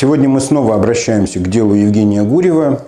Сегодня мы снова обращаемся к делу Евгения Гурьева,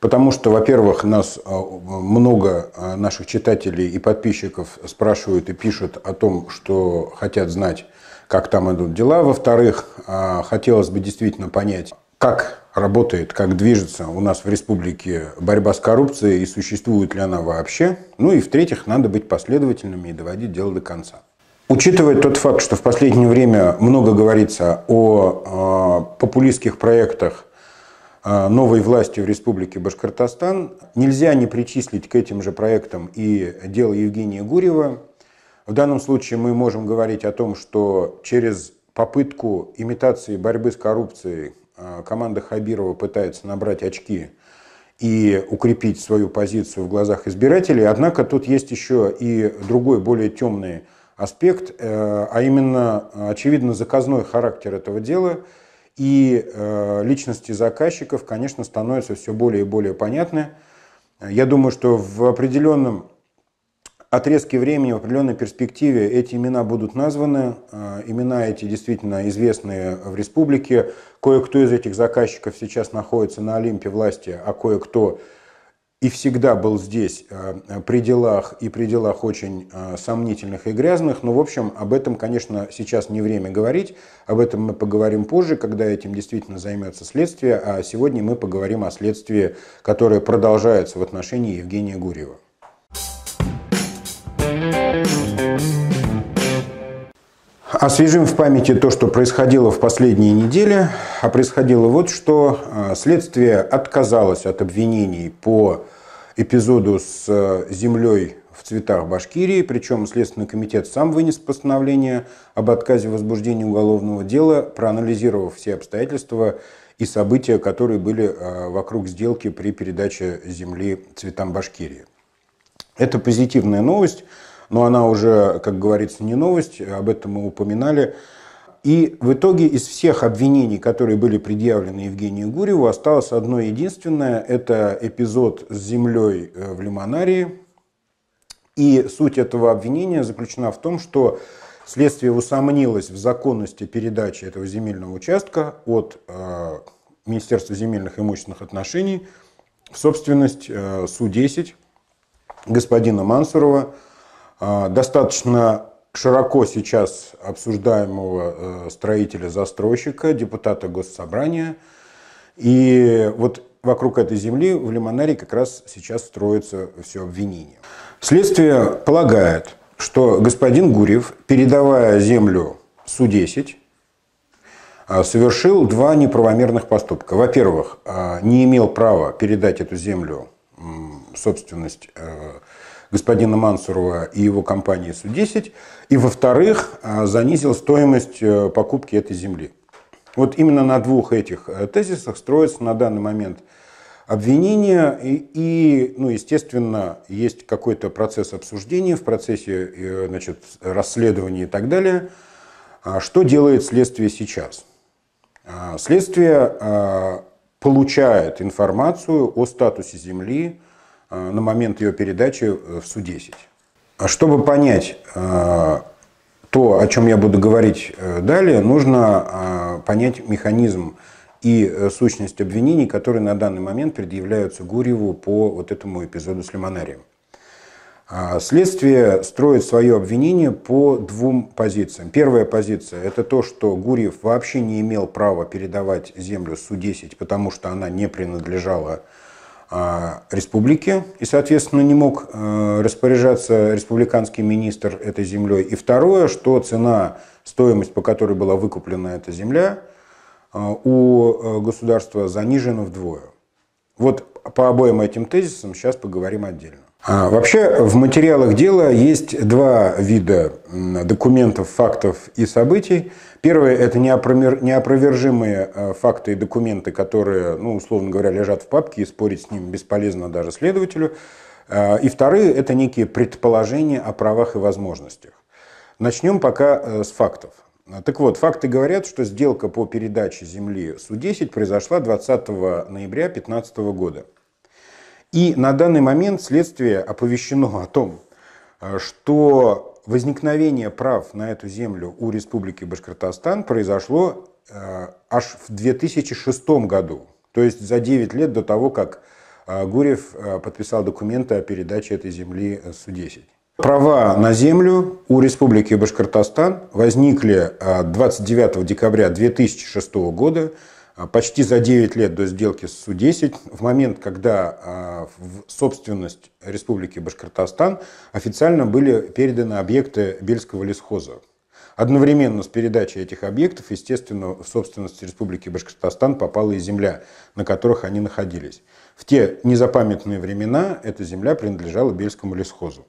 потому что, во-первых, нас э, много э, наших читателей и подписчиков спрашивают и пишут о том, что хотят знать, как там идут дела. Во-вторых, э, хотелось бы действительно понять, как работает, как движется у нас в республике борьба с коррупцией и существует ли она вообще. Ну и в-третьих, надо быть последовательными и доводить дело до конца. Учитывая тот факт, что в последнее время много говорится о э, популистских проектах э, новой власти в Республике Башкортостан, нельзя не причислить к этим же проектам и дело Евгения Гурьева. В данном случае мы можем говорить о том, что через попытку имитации борьбы с коррупцией э, команда Хабирова пытается набрать очки и укрепить свою позицию в глазах избирателей. Однако тут есть еще и другой, более темный аспект, э, а именно, очевидно, заказной характер этого дела и э, личности заказчиков, конечно, становятся все более и более понятны. Я думаю, что в определенном отрезке времени, в определенной перспективе эти имена будут названы. Э, имена эти действительно известные в республике. Кое-кто из этих заказчиков сейчас находится на Олимпе власти, а кое-кто и всегда был здесь э, при делах и при делах очень э, сомнительных и грязных. Но, в общем, об этом, конечно, сейчас не время говорить. Об этом мы поговорим позже, когда этим действительно займется следствие. А сегодня мы поговорим о следствии, которое продолжается в отношении Евгения Гурьева. Освежим в памяти то, что происходило в последние недели. А происходило вот что. А, следствие отказалось от обвинений по эпизоду с э, землей в цветах Башкирии. Причем Следственный комитет сам вынес постановление об отказе возбуждения уголовного дела, проанализировав все обстоятельства и события, которые были э, вокруг сделки при передаче земли цветам Башкирии. Это позитивная новость но она уже, как говорится, не новость, об этом мы упоминали. И в итоге из всех обвинений, которые были предъявлены Евгению Гуреву, осталось одно единственное. Это эпизод с землей э, в Лимонарии. И суть этого обвинения заключена в том, что следствие усомнилось в законности передачи этого земельного участка от э, Министерства земельных и имущественных отношений в собственность э, Су-10 господина Мансурова – а, достаточно широко сейчас обсуждаемого э, строителя-застройщика, депутата Госсобрания. И вот вокруг этой земли в Лимонарии как раз сейчас строится все обвинение. Следствие полагает, что господин Гурьев, передавая землю Су-10, а, совершил два неправомерных поступка. Во-первых, а, не имел права передать эту землю собственность э, господина Мансурова и его компании Су-10, и, во-вторых, а, занизил стоимость э, покупки этой земли. Вот именно на двух этих э, тезисах строится на данный момент обвинение, и, и ну, естественно, есть какой-то процесс обсуждения в процессе э, значит, расследования и так далее. А, что делает следствие сейчас? А, следствие получает информацию о статусе земли, Э, на момент ее передачи э, в Су-10. А чтобы понять э, то, о чем я буду говорить далее, нужно понять механизм и сущность обвинений, которые на данный момент предъявляются Гурьеву по вот этому эпизоду с Лимонарием. А, следствие строит свое обвинение по двум позициям. Первая позиция – это то, что Гурьев вообще не имел права передавать землю Су-10, потому что она не принадлежала а, республики, и, соответственно, не мог э, распоряжаться республиканский министр этой землей. И второе, что цена, стоимость, по которой была выкуплена эта земля, э, у э, государства занижена вдвое. Вот по обоим этим тезисам сейчас поговорим отдельно. А, вообще в материалах дела есть два вида документов, фактов и событий. Первое – это неопровержимые э, факты и документы, которые, ну, условно говоря, лежат в папке, и спорить с ними бесполезно даже следователю. А, и вторые – это некие предположения о правах и возможностях. Начнем пока э, с фактов. Так вот, факты говорят, что сделка по передаче земли Су-10 произошла 20 ноября 2015 года. И на данный момент следствие оповещено о том, э, что возникновение прав на эту землю у Республики Башкортостан произошло э, аж в 2006 году, то есть за 9 лет до того, как э, Гурьев подписал документы о передаче этой земли Су-10. Права на землю у Республики Башкортостан возникли 29 декабря 2006 года а, почти за 9 лет до сделки с Су-10, в момент, когда а, в собственность Республики Башкортостан официально были переданы объекты Бельского лесхоза. Одновременно с передачей этих объектов, естественно, в собственность Республики Башкортостан попала и земля, на которых они находились. В те незапамятные времена эта земля принадлежала Бельскому лесхозу.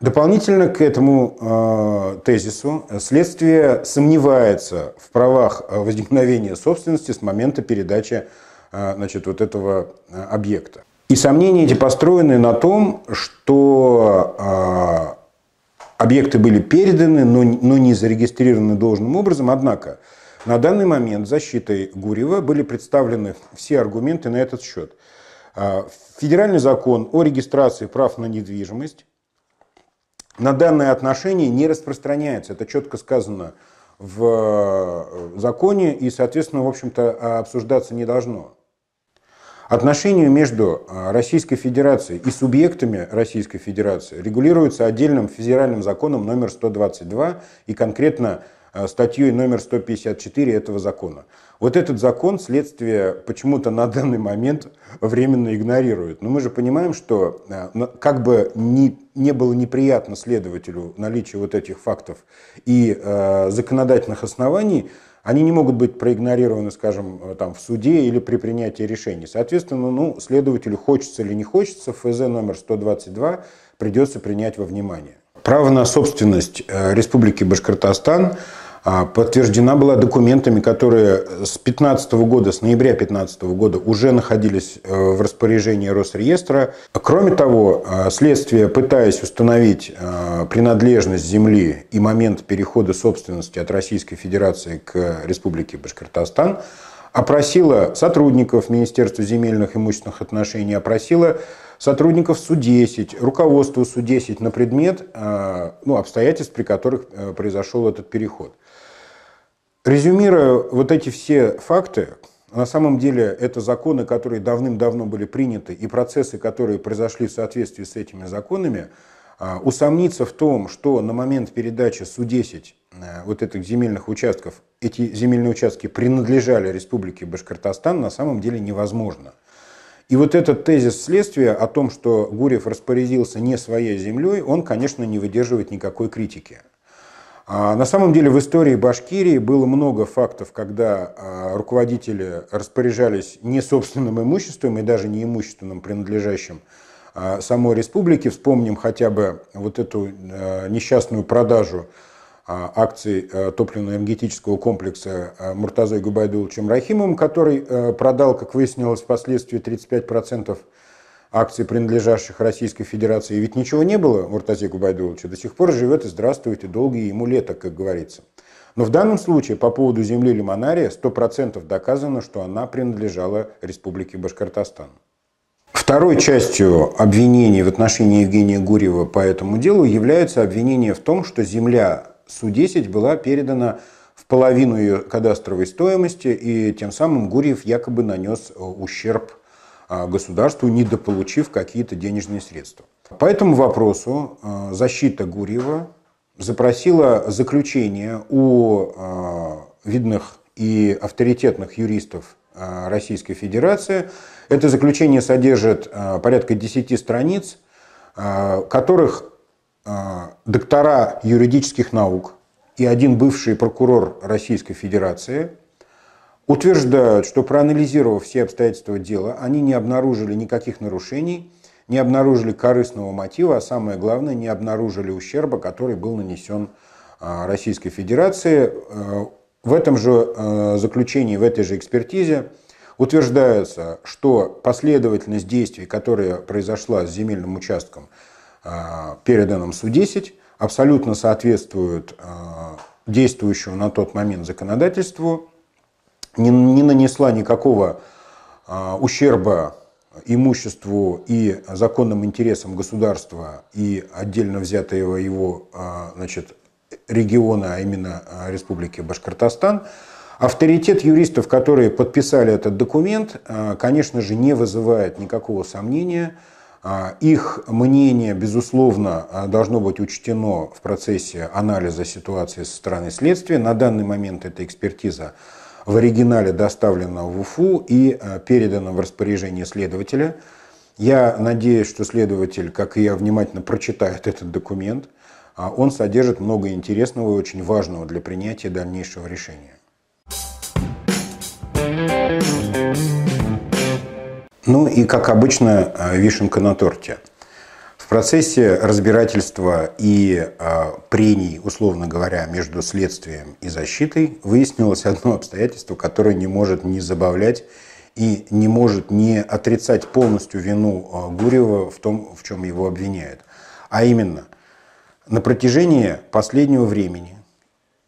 Дополнительно к этому э, тезису следствие сомневается в правах э, возникновения собственности с момента передачи э, значит, вот этого э, объекта. И сомнения эти построены на том, что э, объекты были переданы, но, но не зарегистрированы должным образом. Однако на данный момент защитой Гурева были представлены все аргументы на этот счет. Э, федеральный закон о регистрации прав на недвижимость на данное отношение не распространяется. Это четко сказано в э, законе и, соответственно, в общем-то, а, обсуждаться не должно. Отношения между э, Российской Федерацией и субъектами Российской Федерации регулируются отдельным федеральным законом номер 122 и конкретно Э, статьей номер 154 этого закона. Вот этот закон следствие почему-то на данный момент временно игнорирует. Но мы же понимаем, что э, как бы ни, не было неприятно следователю наличие вот этих фактов и э, законодательных оснований, они не могут быть проигнорированы, скажем, э, там, в суде или при принятии решений. Соответственно, ну, следователю хочется или не хочется, ФЗ номер 122 придется принять во внимание. Право на собственность Республики Башкортостан – а подтверждена была документами, которые с 15 года, с ноября 15 года уже находились э, в распоряжении Росреестра. Кроме того, э, следствие, пытаясь установить э, принадлежность земли и момент перехода собственности от Российской Федерации к Республике Башкортостан, опросило сотрудников Министерства земельных и имущественных отношений, опросило сотрудников СУ-10, руководство СУ-10 на предмет ну, обстоятельств, при которых произошел этот переход – Резюмируя вот эти все факты, на самом деле это законы, которые давным-давно были приняты, и процессы, которые произошли в соответствии с этими законами, а, усомниться в том, что на момент передачи Су-10 э, вот этих земельных участков, эти земельные участки принадлежали Республике Башкортостан, на самом деле невозможно. И вот этот тезис следствия о том, что Гурьев распорядился не своей землей, он, конечно, не выдерживает никакой критики. А на самом деле в истории Башкирии было много фактов, когда а, руководители распоряжались не собственным имуществом и даже не имущественным, принадлежащим а, самой республике. Вспомним хотя бы вот эту несчастную продажу акций топливно-энергетического комплекса Муртазой Губайдуловичем Рахимовым, который продал, как выяснилось впоследствии, 35% акций, принадлежащих Российской Федерации. Ведь ничего не было у Ортазика Байдуловича. До сих пор живет и здравствуйте, долгие ему лето, как говорится. Но в данном случае по поводу земли Лимонария 100% доказано, что она принадлежала Республике Башкортостан. Второй частью обвинений в отношении Евгения Гурьева по этому делу является обвинение в том, что земля Су-10 была передана в половину ее кадастровой стоимости, и тем самым Гурьев якобы нанес э, ущерб а, государству, недополучив какие-то денежные средства. По этому вопросу а, защита Гурьева запросила заключение у а, видных и авторитетных юристов Российской Федерации. Это заключение содержит порядка 10 страниц, которых доктора юридических наук и один бывший прокурор Российской Федерации – утверждают, что проанализировав все обстоятельства дела, они не обнаружили никаких нарушений, не обнаружили корыстного мотива, а самое главное, не обнаружили ущерба, который был нанесен а, Российской Федерации. Э, в этом же э, заключении, в этой же экспертизе утверждается, что последовательность действий, которая произошла с земельным участком, э, переданным СУ-10, абсолютно соответствует действующему на тот момент законодательству не, не нанесла никакого а, ущерба имуществу и законным интересам государства и отдельно взятого его а, значит, региона, а именно а, Республики Башкортостан, авторитет юристов, которые подписали этот документ, конечно же, не вызывает никакого сомнения. Их мнение, безусловно, должно быть учтено в процессе анализа ситуации со стороны следствия. На данный момент эта экспертиза в оригинале доставлено в Уфу и э, передано в распоряжение следователя. Я надеюсь, что следователь, как и я, внимательно прочитает этот документ. А он содержит много интересного и очень важного для принятия дальнейшего решения. Ну и, как обычно, э, вишенка на торте – в процессе разбирательства и э, прений, условно говоря, между следствием и защитой выяснилось одно обстоятельство, которое не может не забавлять и не может не отрицать полностью вину э, Гурьева в том, в чем его обвиняют. А именно, на протяжении последнего времени,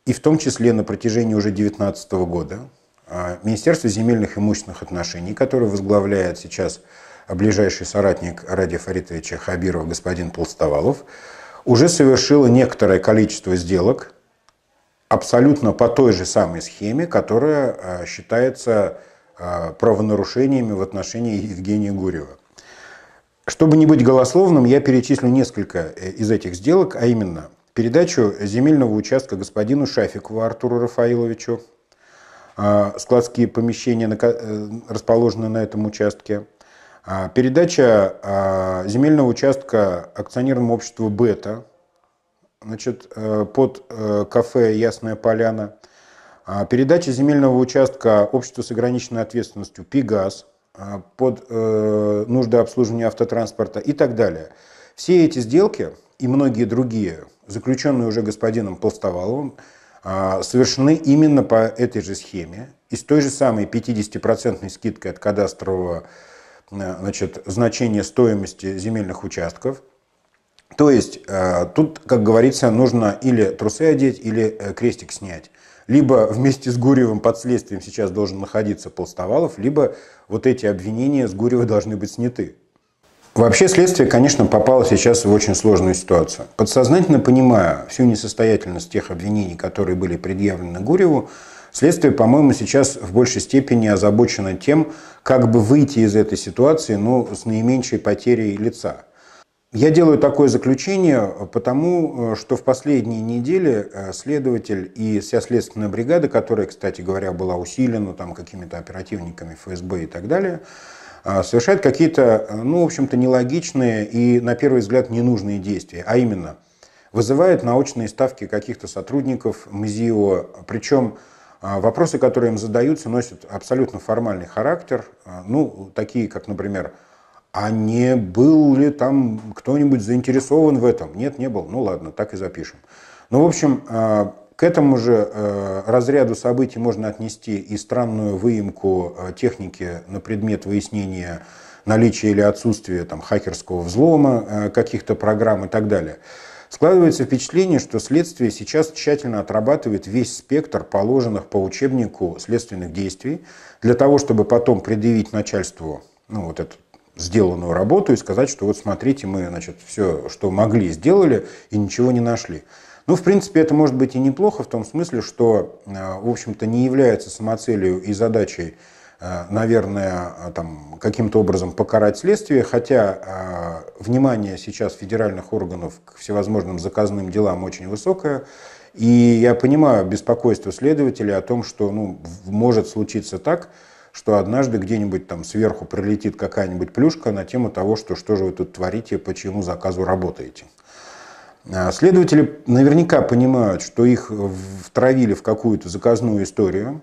и в том числе на протяжении уже 2019 года, э, Министерство земельных и имущественных отношений, которое возглавляет сейчас а ближайший соратник Ради Фаритовича Хабирова, господин Полставалов уже совершила некоторое количество сделок абсолютно по той же самой схеме, которая а, считается а, правонарушениями в отношении Евгения Гурева. Чтобы не быть голословным, я перечислю несколько э, из этих сделок, а именно передачу земельного участка господину Шафикову Артуру Рафаиловичу, складские помещения, э, расположенные на этом участке – а, передача а, земельного участка акционерному обществу «Бета» значит, э, под э, кафе «Ясная поляна». А, передача земельного участка обществу с ограниченной ответственностью «Пегас» под э, нужды обслуживания автотранспорта и так далее. Все эти сделки и многие другие, заключенные уже господином Полставаловым, совершены именно по этой же схеме и с той же самой 50% скидкой от кадастрового Э, значит, значение стоимости земельных участков. То есть э, тут, как говорится, нужно или трусы одеть, или э, крестик снять. Либо вместе с Гурьевым под следствием сейчас должен находиться Полставалов, либо вот эти обвинения с Гурьева должны быть сняты. Вообще следствие, конечно, попало сейчас в очень сложную ситуацию. Подсознательно понимая всю несостоятельность тех обвинений, которые были предъявлены Гурьеву, Следствие, по-моему, сейчас в большей степени озабочено тем, как бы выйти из этой ситуации, но ну, с наименьшей потерей лица. Я делаю такое заключение потому, э, что в последние недели э, следователь и вся следственная бригада, которая, кстати говоря, была усилена там какими-то оперативниками ФСБ и так далее, э, совершает какие-то, ну, в общем-то, нелогичные и, на первый взгляд, ненужные действия. А именно, вызывает научные ставки каких-то сотрудников МЗИО, причем а вопросы, которые им задаются, носят абсолютно формальный характер. А, ну, такие, как, например, а не был ли там кто-нибудь заинтересован в этом? Нет, не был. Ну ладно, так и запишем. Ну, в общем, а, к этому же разряду событий можно отнести и странную выемку техники на предмет выяснения наличия или отсутствия там, хакерского взлома каких-то программ и так далее. Складывается впечатление, что следствие сейчас тщательно отрабатывает весь спектр положенных по учебнику следственных действий для того, чтобы потом предъявить начальству ну, вот эту сделанную работу и сказать, что вот смотрите, мы значит, все, что могли, сделали и ничего не нашли. Ну, в принципе, это может быть и неплохо в том смысле, что, э, в общем-то, не является самоцелью и задачей Э, наверное, э, там, каким-то образом покарать следствие, хотя э, внимание сейчас федеральных органов к всевозможным заказным делам очень высокое, и я понимаю беспокойство следователей о том, что ну, может случиться так, что однажды где-нибудь там сверху прилетит какая-нибудь плюшка на тему того, что что же вы тут творите, почему заказу работаете. Следователи наверняка понимают, что их втравили в какую-то заказную историю,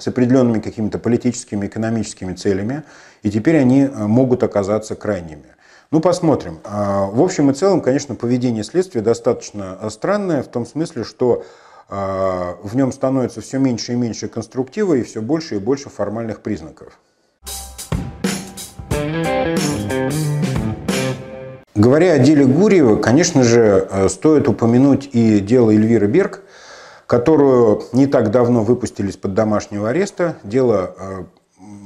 с определенными какими-то политическими, экономическими целями, и теперь они э, могут оказаться крайними. Ну, посмотрим. А, в общем и целом, конечно, поведение следствия достаточно э, странное, в том смысле, что а, в нем становится все меньше и меньше конструктива и все больше и больше формальных признаков. Говоря о деле Гурьева, конечно же, э, стоит упомянуть и дело Эльвиры Берг – которую не так давно выпустили из-под домашнего ареста. Дело э,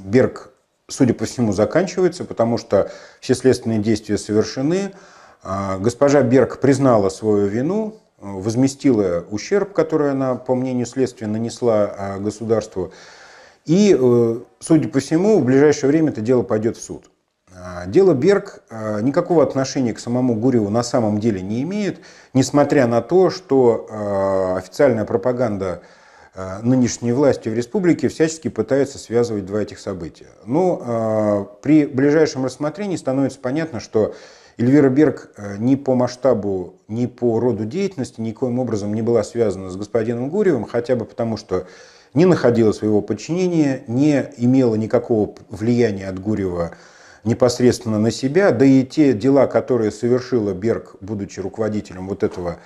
Берг, судя по всему, заканчивается, потому что все следственные действия совершены. Э, госпожа Берг признала свою вину, э, возместила ущерб, который она, по мнению следствия, нанесла государству. И, судя по всему, в ближайшее время это дело пойдет в суд. А, дело Берг а, никакого отношения к самому Гуреву на самом деле не имеет, несмотря на то, что а, официальная пропаганда нынешней власти в республике всячески пытается связывать два этих события. Но ну, при ближайшем рассмотрении становится понятно, что Эльвира Берг ни по масштабу, ни по роду деятельности никоим образом не была связана с господином Гуревым, хотя бы потому, что не находила своего подчинения, не имела никакого влияния от Гурева непосредственно на себя, да и те дела, которые совершила Берг, будучи руководителем вот этого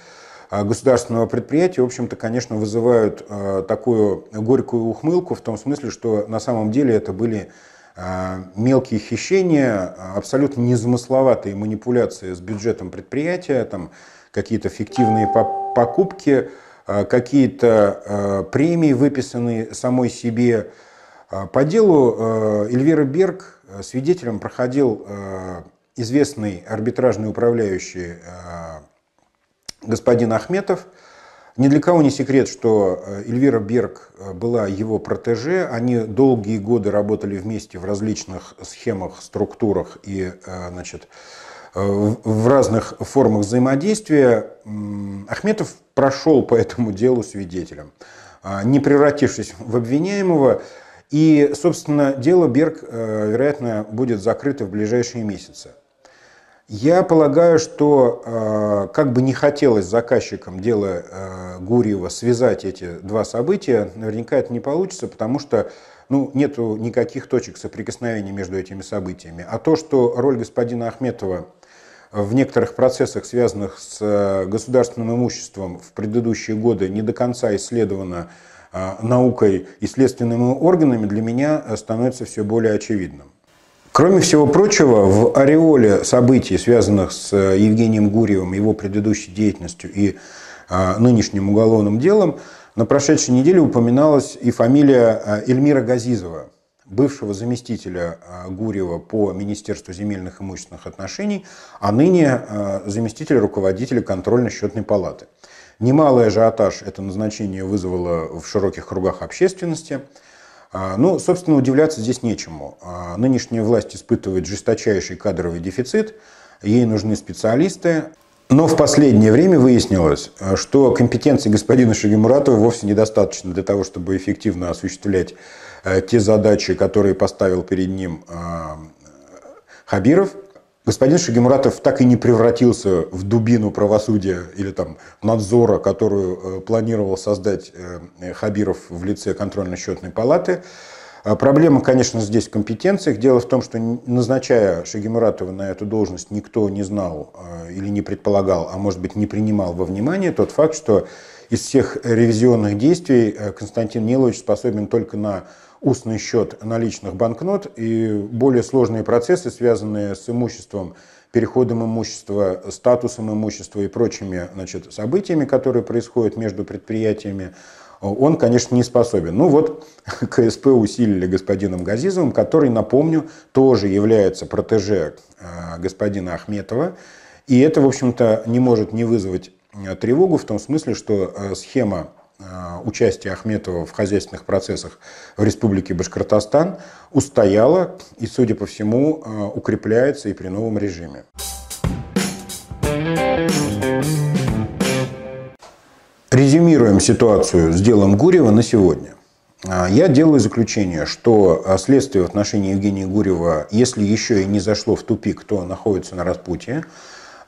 а, государственного предприятия, в общем-то, конечно, вызывают а, такую горькую ухмылку в том смысле, что на самом деле это были а, мелкие хищения, абсолютно незамысловатые манипуляции с бюджетом предприятия, там какие-то фиктивные покупки, какие-то премии, выписанные самой себе. По делу Эльвира Берг Э, свидетелем проходил э, известный арбитражный управляющий э, господин Ахметов. Ни для кого не секрет, что Эльвира Берг была его протеже. Они долгие годы работали вместе в различных схемах, структурах и значит, в разных формах взаимодействия. Ахметов прошел по этому делу свидетелем. А, не превратившись в обвиняемого, и, собственно, дело Берг, э, вероятно, будет закрыто в ближайшие месяцы. Я полагаю, что э, как бы не хотелось заказчикам дела э, Гурьева связать эти два события, наверняка это не получится, потому что ну, нет никаких точек соприкосновения между этими событиями. А то, что роль господина Ахметова в некоторых процессах, связанных с государственным имуществом в предыдущие годы, не до конца исследована а, наукой и следственными органами, для меня э, становится все более очевидным. Кроме всего прочего, в ореоле событий, связанных с э, Евгением Гурьевым, его предыдущей деятельностью и а, нынешним уголовным делом, на прошедшей неделе упоминалась и фамилия а, Эльмира Газизова, бывшего заместителя Гурьева по Министерству земельных и имущественных отношений, а ныне заместителя руководителя контрольно-счетной палаты. Немалый ажиотаж это назначение вызвало в широких кругах общественности. А, ну, собственно, удивляться здесь нечему. А, нынешняя власть испытывает жесточайший кадровый дефицит, ей нужны специалисты. Но в последнее время выяснилось, а, что компетенции господина Шагимуратова вовсе недостаточно для того, чтобы эффективно осуществлять э, те задачи, которые поставил перед ним Хабиров – господин Шагимуратов так и не превратился в дубину правосудия или там надзора, которую э, планировал создать э, Хабиров в лице контрольно-счетной палаты. А проблема, конечно, здесь в компетенциях. Дело в том, что назначая Шагимуратова на эту должность, никто не знал э, или не предполагал, а может быть не принимал во внимание тот факт, что из всех ревизионных действий Константин Нилович способен только на устный счет наличных банкнот и более сложные процессы, связанные с имуществом, переходом имущества, статусом имущества и прочими значит, событиями, которые происходят между предприятиями, он, конечно, не способен. Ну вот КСП усилили господином Газизовым, который, напомню, тоже является протеже э, господина Ахметова. И это, в общем-то, не может не вызвать э, тревогу в том смысле, что э, схема Э, участия Ахметова в хозяйственных процессах в Республике Башкортостан устояло и, судя по всему, э, укрепляется и при новом режиме. Резюмируем ситуацию с делом Гурева на сегодня. Э, я делаю заключение, что следствие в отношении Евгения Гурева, если еще и не зашло в тупик, то находится на распутье.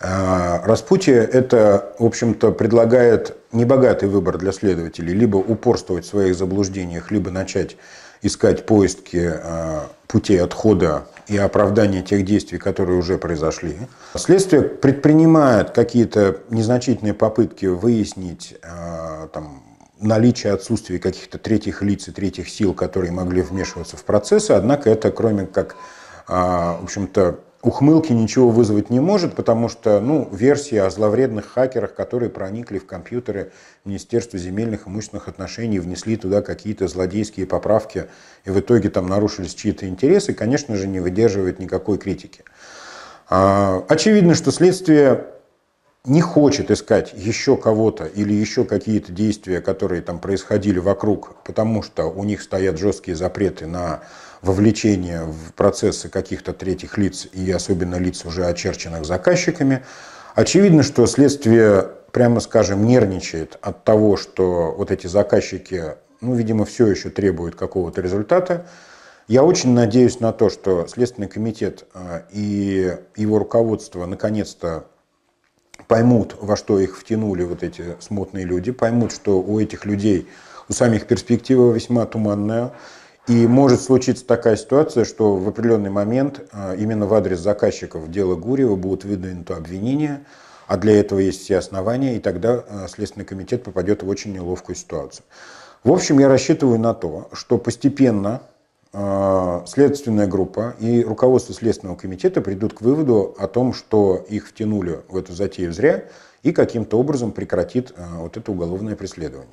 А, распутие это, в общем-то, предлагает небогатый выбор для следователей. Либо упорствовать в своих заблуждениях, либо начать искать поиски а, путей отхода и оправдания тех действий, которые уже произошли. Следствие предпринимает какие-то незначительные попытки выяснить а, там, наличие, отсутствия каких-то третьих лиц и третьих сил, которые могли вмешиваться в процессы, однако это, кроме как, в общем-то, ухмылки ничего вызвать не может, потому что ну, версия о зловредных хакерах, которые проникли в компьютеры Министерства земельных и имущественных отношений, внесли туда какие-то злодейские поправки и в итоге там нарушились чьи-то интересы, конечно же, не выдерживает никакой критики. А, очевидно, что следствие не хочет искать еще кого-то или еще какие-то действия, которые там происходили вокруг, потому что у них стоят жесткие запреты на вовлечение в процессы каких-то третьих лиц и особенно лиц, уже очерченных заказчиками. Очевидно, что следствие, прямо скажем, нервничает от того, что вот эти заказчики, ну, видимо, все еще требуют какого-то результата. Я очень надеюсь на то, что Следственный комитет э, и его руководство наконец-то поймут, во что их втянули вот эти смутные люди, поймут, что у этих людей, у самих перспектива весьма туманная, и может случиться такая ситуация, что в определенный момент а, именно в адрес заказчиков дела Гурьева будут выдвинуты обвинения, а для этого есть все основания, и тогда а, Следственный комитет попадет в очень неловкую ситуацию. В общем, я рассчитываю на то, что постепенно Э, следственная группа и руководство Следственного комитета придут к выводу о том, что их втянули в эту затею зря и каким-то образом прекратит э, вот это уголовное преследование.